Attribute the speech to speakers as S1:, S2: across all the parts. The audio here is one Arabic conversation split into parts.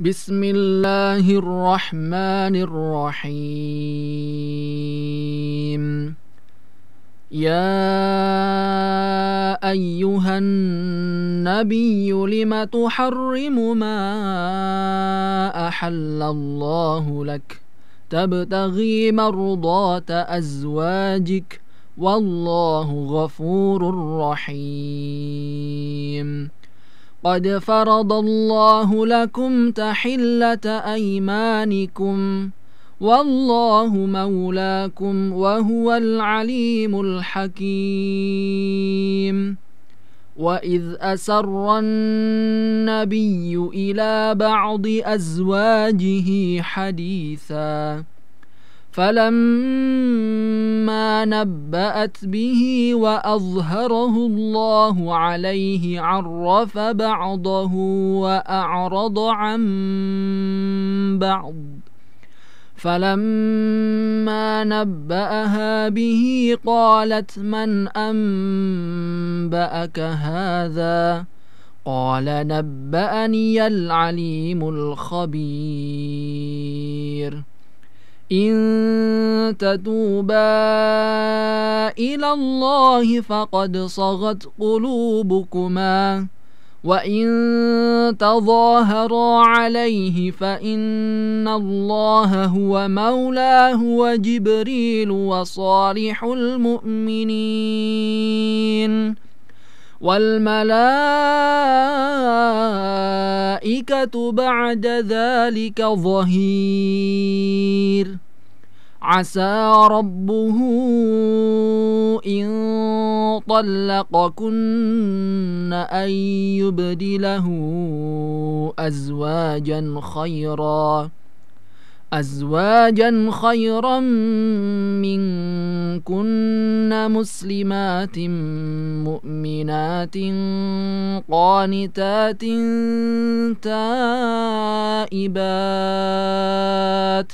S1: بسم الله الرحمن الرحيم يا أيها النبي لم تحرم ما أحل الله لك تبتغي مرضات أزواجك والله غفور رحيم قد فرض الله لكم تحلة أيمانكم والله مولاكم وهو العليم الحكيم وإذ أسر النبي إلى بعض أزواجه حديثاً فلما نبأت به وأظهره الله عليه عرف بعضه وأعرض عن بعض فلما نبأها به قالت من أنبأك هذا قال نبأني العليم الخبير إن تتوبا إلى الله فقد صغت قلوبكما وإن تظاهرا عليه فإن الله هو مولاه وجبريل وصالح المؤمنين والملائكة بعد ذلك ظهير عسى ربه إن طلقكن أن يبدله أزواجا خيراً أزواجا خيرا منكن مسلمات مؤمنات قانتات تائبات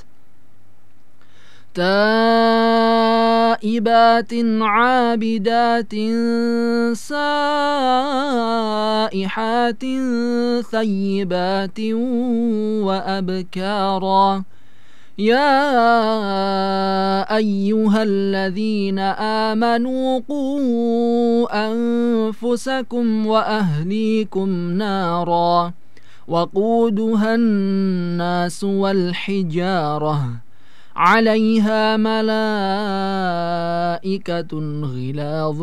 S1: تائبات عابدات سائحات ثيبات وأبكارا يا ايها الذين امنوا قوا انفسكم واهليكم نارا وقودها الناس والحجاره عليها ملائكه غلاظ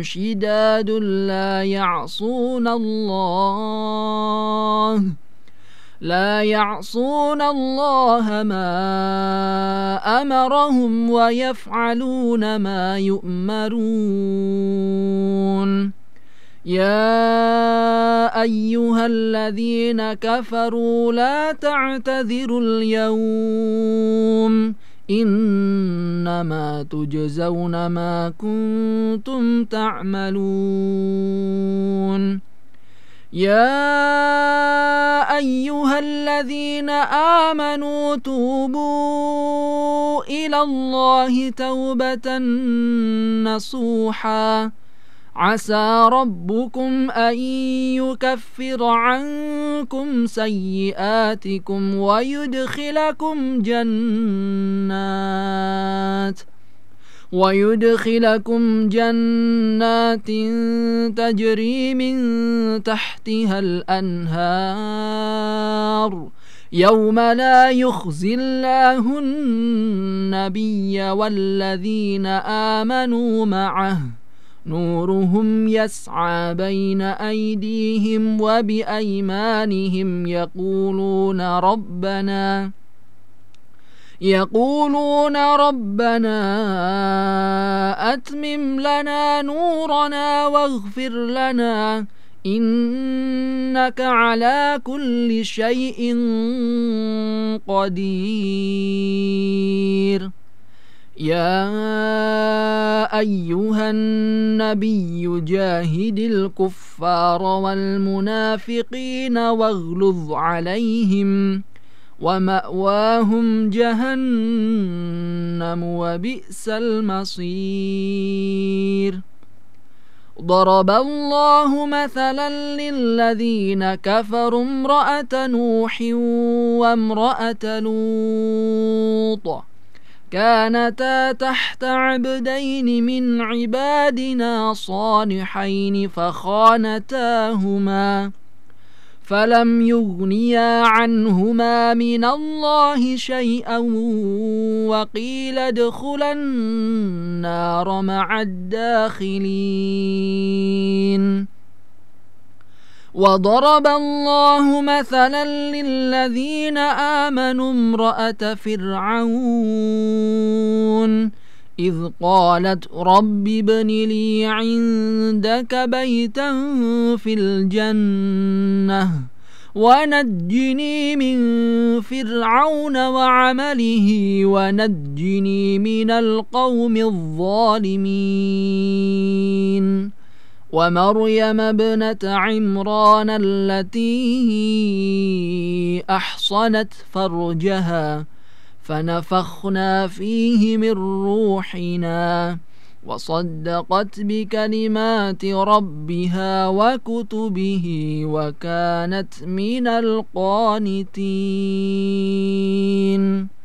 S1: شداد لا يعصون الله لا يعصون الله ما أمرهم ويفعلون ما يؤمرون يا أيها الذين كفروا لا تعتذروا اليوم إنما تجزون ما كنتم تعملون يا أيها الذين آمنوا توبوا إلى الله توبة نصوحا عسى ربكم أن يكفر عنكم سيئاتكم ويدخلكم جنات ۖ ويدخلكم جنات تجري من تحتها الأنهار يوم لا يخزي الله النبي والذين آمنوا معه نورهم يسعى بين أيديهم وبأيمانهم يقولون ربنا يقولون ربنا أتمم لنا نورنا واغفر لنا إنك على كل شيء قدير يا أيها النبي جاهد الكفار والمنافقين واغلظ عليهم ومأواهم جهنم وبئس المصير ضرب الله مثلا للذين كفروا امرأة نوح وامرأة لوط كانتا تحت عبدين من عبادنا صالحين فخانتاهما فلم يغنيا عنهما من الله شيئا وقيل ادخلا النار مع الداخلين وضرب الله مثلا للذين آمنوا امرأة فرعون إذ قالت رب ابن لي عندك بيتا في الجنة ونجني من فرعون وعمله ونجني من القوم الظالمين ومريم ابنة عمران التي أحصنت فرجها فنفخنا فيه من روحنا وصدقت بكلمات ربها وكتبه وكانت من القانتين